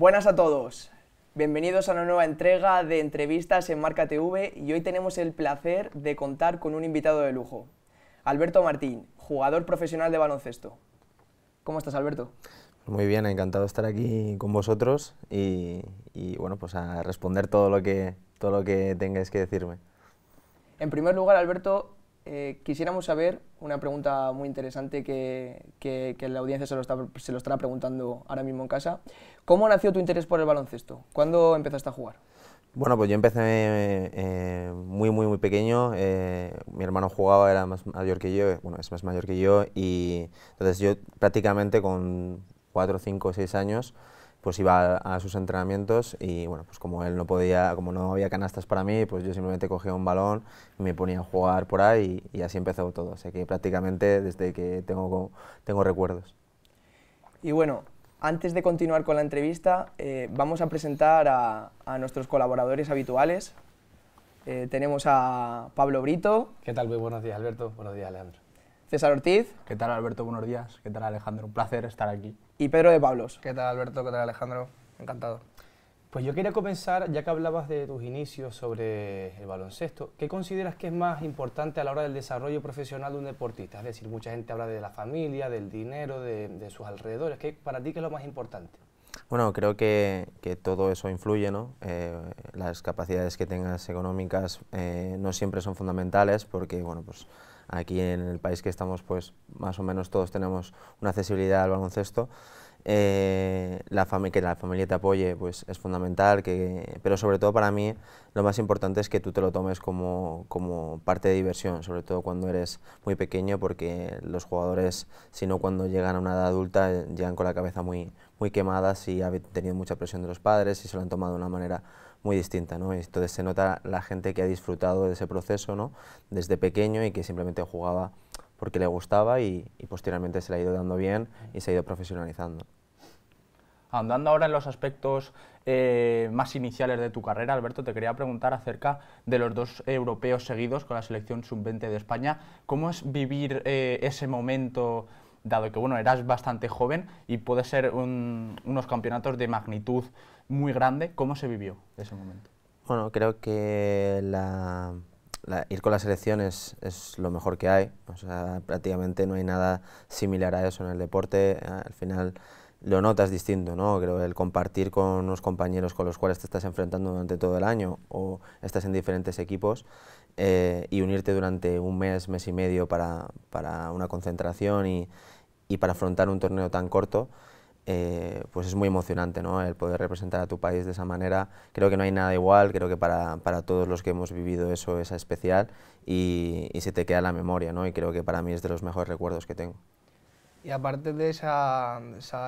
Buenas a todos. Bienvenidos a una nueva entrega de entrevistas en Marca TV y hoy tenemos el placer de contar con un invitado de lujo, Alberto Martín, jugador profesional de baloncesto. ¿Cómo estás, Alberto? Muy bien, encantado de estar aquí con vosotros y, bueno, pues a responder todo lo que todo lo que tengáis que decirme. En primer lugar, Alberto, eh, quisiéramos saber una pregunta muy interesante que, la audiencia se lo, está, estará preguntando ahora mismo en casa. ¿Cómo nació tu interés por el baloncesto? ¿Cuándo empezaste a jugar? Bueno, pues yo empecé eh, muy, muy, muy pequeño. Eh, mi hermano jugaba, era más mayor que yo, bueno, es más mayor que yo, y entonces yo prácticamente con 4, 5, 6 años pues iba a, sus entrenamientos y bueno, pues como él no podía, como no había canastas para mí, pues yo simplemente cogía un balón y me ponía a jugar por ahí y, así empezó todo. O sea que prácticamente desde que tengo, tengo recuerdos. Y bueno, antes de continuar con la entrevista, eh, vamos a presentar a, nuestros colaboradores habituales. Eh, tenemos a Pablo Brito. ¿Qué tal? Muy buenos días, Alberto. Buenos días, Alejandro. César Ortiz. ¿Qué tal Alberto? Buenos días. ¿Qué tal Alejandro? Un placer estar aquí. Y Pedro de Pablos. ¿Qué tal Alberto? ¿Qué tal Alejandro? Encantado. Pues yo quería comenzar, ya que hablabas de tus inicios sobre el baloncesto, ¿qué consideras que es más importante a la hora del desarrollo profesional de un deportista? Es decir, mucha gente habla de la familia, del dinero, de, sus alrededores. ¿Qué, ¿Para ti que es lo más importante? Bueno, creo que, que, todo eso influye, ¿no? Eh, las capacidades que tengas económicas eh, no siempre son fundamentales porque, bueno, pues aquí en el país que estamos, pues más o menos todos tenemos una accesibilidad al baloncesto. Eh, la que la familia te apoye pues es fundamental, pero sobre todo para mí lo más importante es que tú te lo tomes como, como parte de diversión, sobre todo cuando eres muy pequeño, porque los jugadores, si no cuando llegan a una edad adulta, eh, llegan con la cabeza muy, muy quemadas y han tenido mucha presión de los padres y se lo han tomado de una manera muy distinta, ¿no? Entonces se nota la gente que ha disfrutado de ese proceso, ¿no? Desde pequeño y que simplemente jugaba porque le gustaba y, posteriormente se le ha ido dando bien y se ha ido profesionalizando. Andando ahora en los aspectos eh, más iniciales de tu carrera, Alberto, te quería preguntar acerca de los dos europeos seguidos con la selección sub-20 de España. ¿Cómo es vivir eh, ese momento, dado que bueno, eras bastante joven y puede ser unos campeonatos de magnitud muy grande. ¿Cómo se vivió ese momento? Bueno, creo que ir con la selección es, es, lo mejor que hay. O sea, prácticamente no hay nada similar a eso en el deporte. Al final lo notas distinto, ¿no? Creo el compartir con unos compañeros con los cuales te estás enfrentando durante todo el año o estás en diferentes equipos eh, y unirte durante un mes, mes y medio para, para una concentración y, y para afrontar un torneo tan corto. Eh, pues es muy emocionante ¿no? el poder representar a tu país de esa manera. Creo que no hay nada igual, creo que para, todos los que hemos vivido eso es especial y, se te queda la memoria ¿no? y creo que para mí es de los mejores recuerdos que tengo. Y aparte de esa,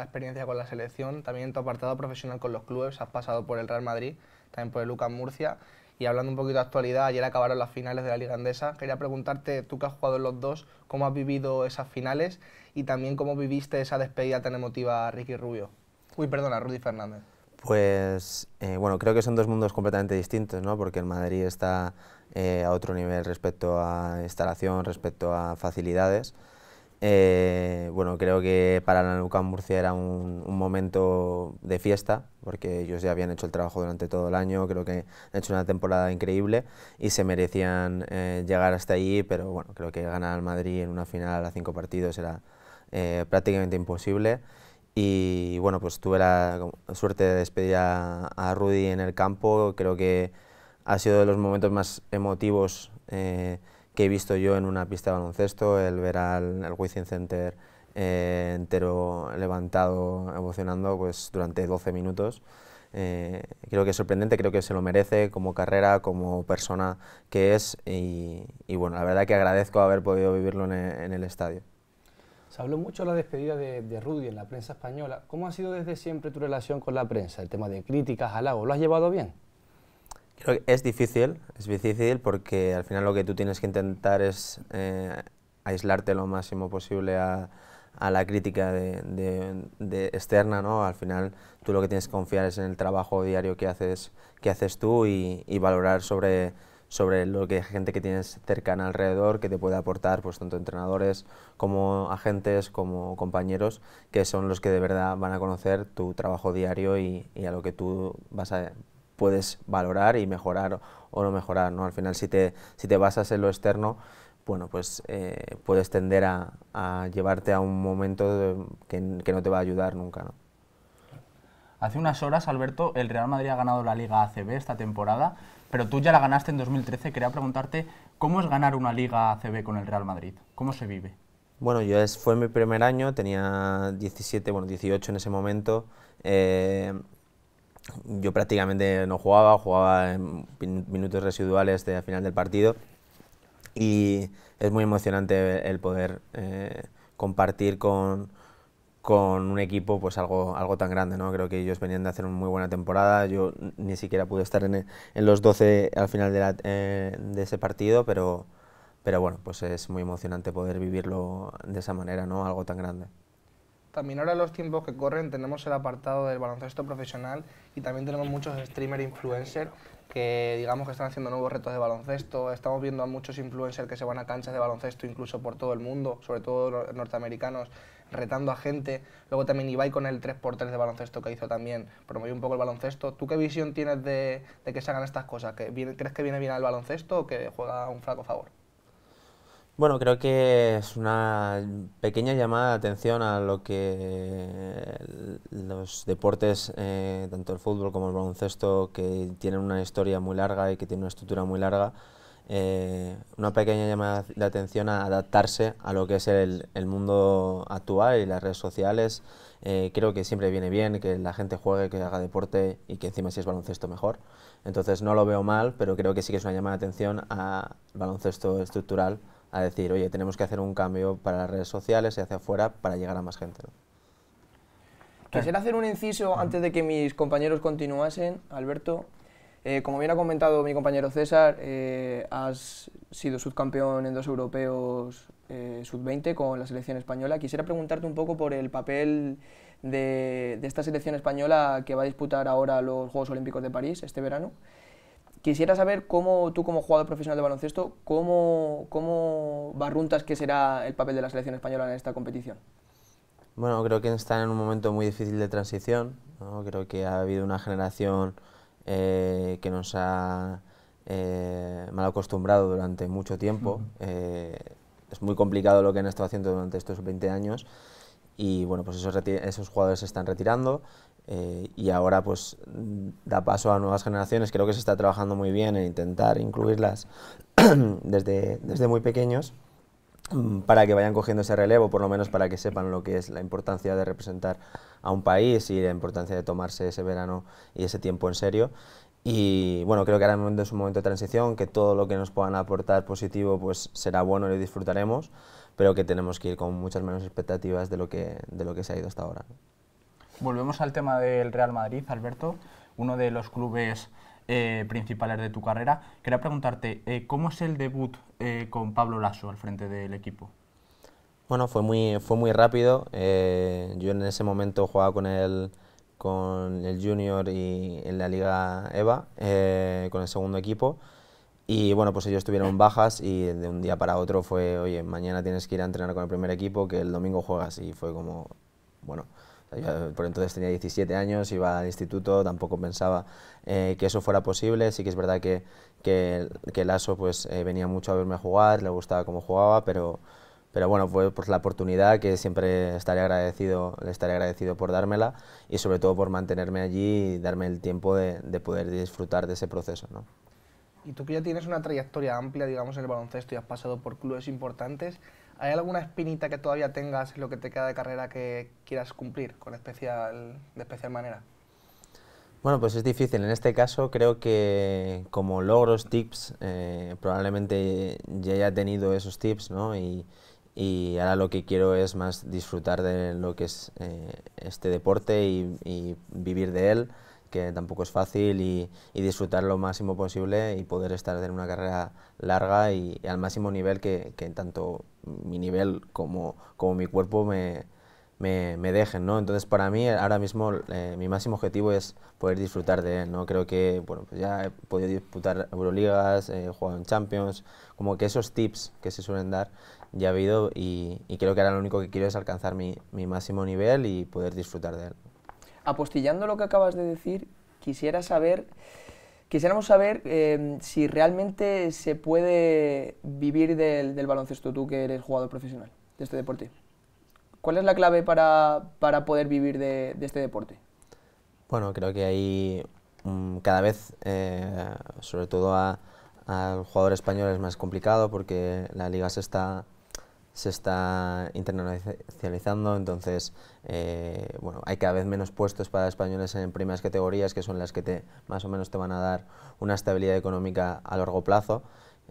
experiencia con la selección, también tu apartado profesional con los clubes has pasado por el Real Madrid, también por el Lucas Murcia y hablando un poquito de actualidad, ayer acabaron las finales de la Liga Andesa. Quería preguntarte, tú que has jugado en los dos, ¿cómo has vivido esas finales y también cómo viviste esa despedida tan emotiva a Ricky Rubio? Uy, perdona, Rudy Fernández. Pues eh, bueno, creo que son dos mundos completamente distintos, ¿no? Porque el Madrid está eh, a otro nivel respecto a instalación, respecto a facilidades. Eh, bueno, creo que para la Nucan Murcia era un, momento de fiesta, porque ellos ya habían hecho el trabajo durante todo el año, creo que han hecho una temporada increíble y se merecían eh, llegar hasta allí, pero bueno, creo que ganar al Madrid en una final a cinco partidos era eh, prácticamente imposible. Y bueno, pues tuve la suerte de despedir a, a, Rudy en el campo, creo que ha sido de los momentos más emotivos que he visto yo en una pista de baloncesto, el ver al el Wizzing Center eh, entero levantado, emocionando pues, durante 12 minutos. Eh, creo que es sorprendente, creo que se lo merece como carrera, como persona que es y, bueno, la verdad que agradezco haber podido vivirlo en e, el, estadio. Se habló mucho de la despedida de, de, Rudy en la prensa española. ¿Cómo ha sido desde siempre tu relación con la prensa? El tema de críticas, halagos, ¿lo has llevado bien? Creo que es difícil, es difícil porque al final lo que tú tienes que intentar es eh, aislarte lo máximo posible a, la crítica de, externa, ¿no? Al final tú lo que tienes que confiar es en el trabajo diario que haces, que haces tú y, valorar sobre, sobre lo que hay gente que tienes cercana alrededor que te puede aportar, pues tanto entrenadores como agentes, como compañeros, que son los que de verdad van a conocer tu trabajo diario y, y a lo que tú vas a puedes valorar y mejorar o no mejorar. ¿no? Al final, si te, si te basas en lo externo, bueno, pues eh, puedes tender a, llevarte a un momento que, no te va a ayudar nunca. ¿no? Hace unas horas, Alberto, el Real Madrid ha ganado la Liga ACB esta temporada, pero tú ya la ganaste en 2013. Quería preguntarte, ¿cómo es ganar una Liga ACB con el Real Madrid? ¿Cómo se vive? Bueno, yo fue mi primer año, tenía 17, bueno, 18 en ese momento. Eh, yo prácticamente no jugaba, jugaba en minutos residuales de, al final del partido y es muy emocionante el poder eh, compartir con, con un equipo pues algo, algo tan grande. ¿no? Creo que ellos venían de hacer una muy buena temporada, yo ni siquiera pude estar en, en los 12 al final de, eh, de ese partido, pero, pero bueno, pues es muy emocionante poder vivirlo de esa manera, ¿no? algo tan grande. También ahora los tiempos que corren tenemos el apartado del baloncesto profesional y también tenemos muchos streamer influencer que digamos que están haciendo nuevos retos de baloncesto. Estamos viendo a muchos influencers que se van a canchas de baloncesto incluso por todo el mundo, sobre todo norteamericanos, retando a gente. Luego también Ibai con el 3x3 de baloncesto que hizo también, promovió un poco el baloncesto. ¿Tú qué visión tienes de, que se hagan estas cosas? ¿Crees que viene bien al baloncesto o que juega un flaco favor? Bueno, creo que es una pequeña llamada de atención a lo que eh, los deportes, eh, tanto el fútbol como el baloncesto, que tienen una historia muy larga y que tienen una estructura muy larga, eh, una pequeña llamada de atención a adaptarse a lo que es el, mundo actual y las redes sociales. creo que siempre viene bien que la gente juegue, que haga deporte y que encima si es baloncesto mejor. Entonces no lo veo mal, pero creo que sí que es una llamada de atención al baloncesto estructural a decir, oye, tenemos que hacer un cambio para las redes sociales y hacia afuera para llegar a más gente. Quisiera hacer un inciso antes de que mis compañeros continuasen, Alberto. Eh, como bien ha comentado mi compañero César, eh, has sido subcampeón en dos europeos eh, sub-20 con la selección española. Quisiera preguntarte un poco por el papel de, esta selección española que va a disputar ahora los Juegos Olímpicos de París este verano Quisiera saber cómo tú como jugador profesional de baloncesto, cómo, cómo barruntas que será el papel de la selección española en esta competición. Bueno, creo que están en un momento muy difícil de transición. Creo que ha habido una generación eh, que nos ha eh, mal acostumbrado durante mucho tiempo. Eh, es muy complicado lo que han estado haciendo durante estos 20 años y bueno, pues esos, esos jugadores se están retirando eh, y ahora pues da paso a nuevas generaciones. Creo que se está trabajando muy bien en intentar incluirlas desde, desde muy pequeños mm, para que vayan cogiendo ese relevo, por lo menos para que sepan lo que es la importancia de representar a un país y la importancia de tomarse ese verano y ese tiempo en serio. Y bueno, creo que ahora es un momento de transición, que todo lo que nos puedan aportar positivo pues será bueno y lo disfrutaremos, pero que tenemos que ir con muchas menos expectativas de lo que, de lo que se ha ido hasta ahora. Volvemos al tema del Real Madrid, Alberto, uno de los clubes eh, principales de tu carrera. Quería preguntarte, eh, ¿cómo es el debut eh, con Pablo Lasso al frente del equipo? Bueno, fue muy, fue muy rápido. yo en ese momento jugaba con el, con el Junior y en la Liga EVA, con el segundo equipo. Y bueno, pues ellos tuvieron bajas y de un día para otro fue, oye, mañana tienes que ir a entrenar con el primer equipo, que el domingo juegas. Y fue como, bueno, yo por entonces tenía 17 años, iba al instituto, tampoco pensaba eh, que eso fuera posible. Sí que es verdad que, que, que Lasso pues, eh, venía mucho a verme jugar, le gustaba cómo jugaba, pero, pero bueno, fue por la oportunidad que siempre estaré agradecido, le estaré agradecido por dármela y sobre todo por mantenerme allí y darme el tiempo de, de poder disfrutar de ese proceso. ¿no? Y tú que ya tienes una trayectoria amplia, digamos, en el baloncesto y has pasado por clubes importantes, ¿Hay alguna espinita que todavía tengas en lo que te queda de carrera que quieras cumplir con especial, de especial manera? Bueno, pues es difícil. En este caso creo que como logros, tips, eh, probablemente ya haya tenido esos tips, ¿no? Y, ahora lo que quiero es más disfrutar de lo que es eh, este deporte y, vivir de él que tampoco es fácil y, disfrutar lo máximo posible y poder estar en una carrera larga y, al máximo nivel que, que, tanto mi nivel como, como mi cuerpo me, me, dejen, ¿no? Entonces para mí ahora mismo eh, mi máximo objetivo es poder disfrutar de él, ¿no? Creo que, pues ya he podido disputar Euroligas, he jugado en Champions, como que esos tips que se suelen dar ya ha habido y, creo que ahora lo único que quiero es alcanzar mi, mi máximo nivel y poder disfrutar de él apostillando lo que acabas de decir, quisiera saber, quisiéramos saber em, si realmente se puede vivir del, baloncesto, tú que eres jugador profesional de este deporte. ¿Cuál es la clave para, poder vivir de, este deporte? Bueno, creo que hay mm, cada vez, eh, sobre todo al jugador español es más complicado porque la liga se está se está internacionalizando, entonces eh, bueno, hay cada vez menos puestos para españoles en primeras categorías, que son las que te, más o menos te van a dar una estabilidad económica a largo plazo.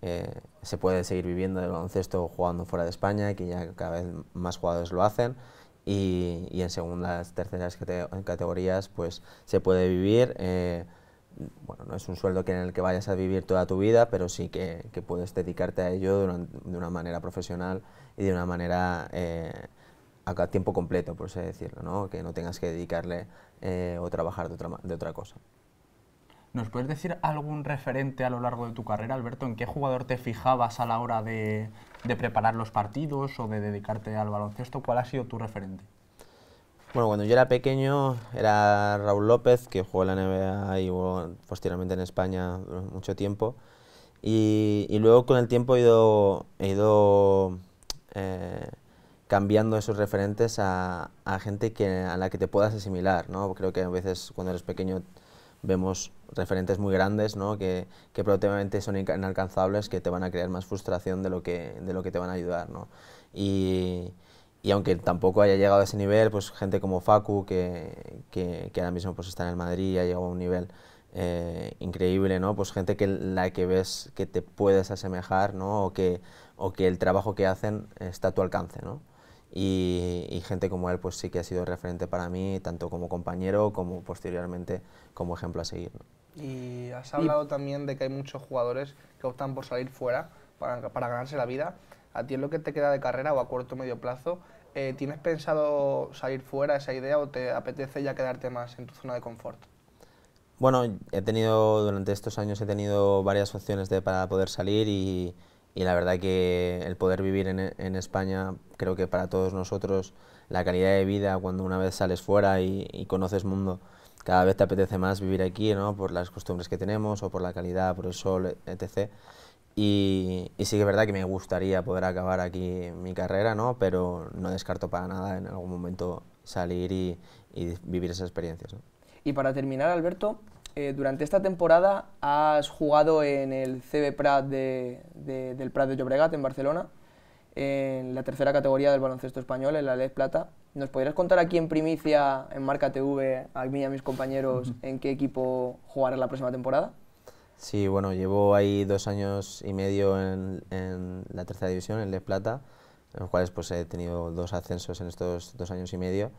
Eh, se puede seguir viviendo del baloncesto jugando fuera de España, que ya cada vez más jugadores lo hacen, y, en segundas, terceras categorías pues se puede vivir. Eh, bueno, no es un sueldo que en el que vayas a vivir toda tu vida, pero sí que, puedes dedicarte a ello de una, manera profesional y de una manera eh, a tiempo completo, por así decirlo, ¿no? que no tengas que dedicarle eh, o trabajar de otra, cosa. ¿Nos puedes decir algún referente a lo largo de tu carrera, Alberto? ¿En qué jugador te fijabas a la hora de, de preparar los partidos o de dedicarte al baloncesto? ¿Cuál ha sido tu referente? Bueno, cuando yo era pequeño era Raúl López, que jugó en la NBA y posteriormente en España mucho tiempo. Y, luego con el tiempo he ido, he ido eh, cambiando esos referentes a, gente que, a la que te puedas asimilar. ¿no? Creo que a veces cuando eres pequeño vemos referentes muy grandes ¿no? que, que probablemente son inalcanzables, que te van a crear más frustración de lo que, de lo que te van a ayudar. ¿no? Y, y aunque tampoco haya llegado a ese nivel, pues gente como Facu, que, que, ahora mismo pues está en el Madrid y ha llegado a un nivel eh, increíble, ¿no? Pues gente que la que ves que te puedes asemejar, ¿no? O que, o que el trabajo que hacen está a tu alcance, ¿no? Y, gente como él pues sí que ha sido referente para mí, tanto como compañero como posteriormente como ejemplo a seguir. Y has hablado también de que hay muchos jugadores que optan por salir fuera para, para ganarse la vida a ti es lo que te queda de carrera o a corto o medio plazo. Eh, ¿Tienes pensado salir fuera esa idea o te apetece ya quedarte más en tu zona de confort? Bueno, he tenido, durante estos años he tenido varias opciones de, para poder salir y, la verdad que el poder vivir en, España, creo que para todos nosotros, la calidad de vida cuando una vez sales fuera y, y conoces mundo, cada vez te apetece más vivir aquí, Por las costumbres que tenemos o por la calidad, por el sol, etc. Y, sí que es verdad que me gustaría poder acabar aquí mi carrera, ¿no? pero no descarto para nada en algún momento salir y, vivir esas experiencias. Y para terminar, Alberto, eh, durante esta temporada has jugado en el CB Prat del Prat de Llobregat, en Barcelona, en la tercera categoría del baloncesto español, en la Lez Plata. ¿Nos podrías contar aquí en primicia, en Marca TV, a mí y a mis compañeros, en qué equipo jugarás la próxima temporada? Sí, bueno, llevo ahí dos años y medio en, en la tercera división, en Les Plata, en los cuales pues he tenido dos ascensos en estos dos años y medio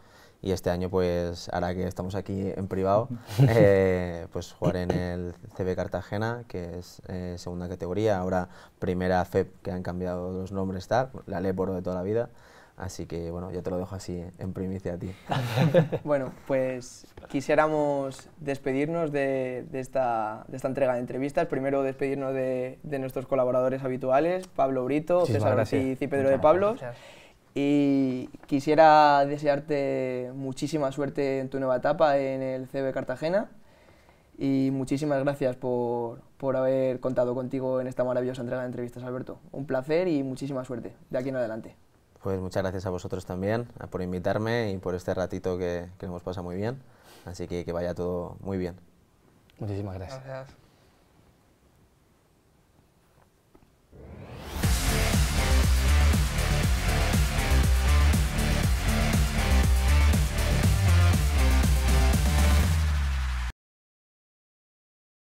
y este año pues ahora que estamos aquí en privado eh, pues jugar en el CB Cartagena que es eh, segunda categoría ahora primera FEP que han cambiado los nombres tal la Leporo de toda la vida Así que bueno, yo te lo dejo así en primicia a ti. bueno, pues quisiéramos despedirnos de, esta, entrega de entrevistas. Primero despedirnos de, nuestros colaboradores habituales, Pablo Brito, César García y Pedro de Pablo. Y quisiera desearte muchísima suerte en tu nueva etapa en el CB Cartagena y muchísimas gracias por, por, haber contado contigo en esta maravillosa entrega de entrevistas, Alberto. Un placer y muchísima suerte de aquí en adelante. Pues muchas gracias a vosotros también por invitarme y por este ratito que, que pasa muy bien. Así que que vaya todo muy bien. Muchísimas gracias.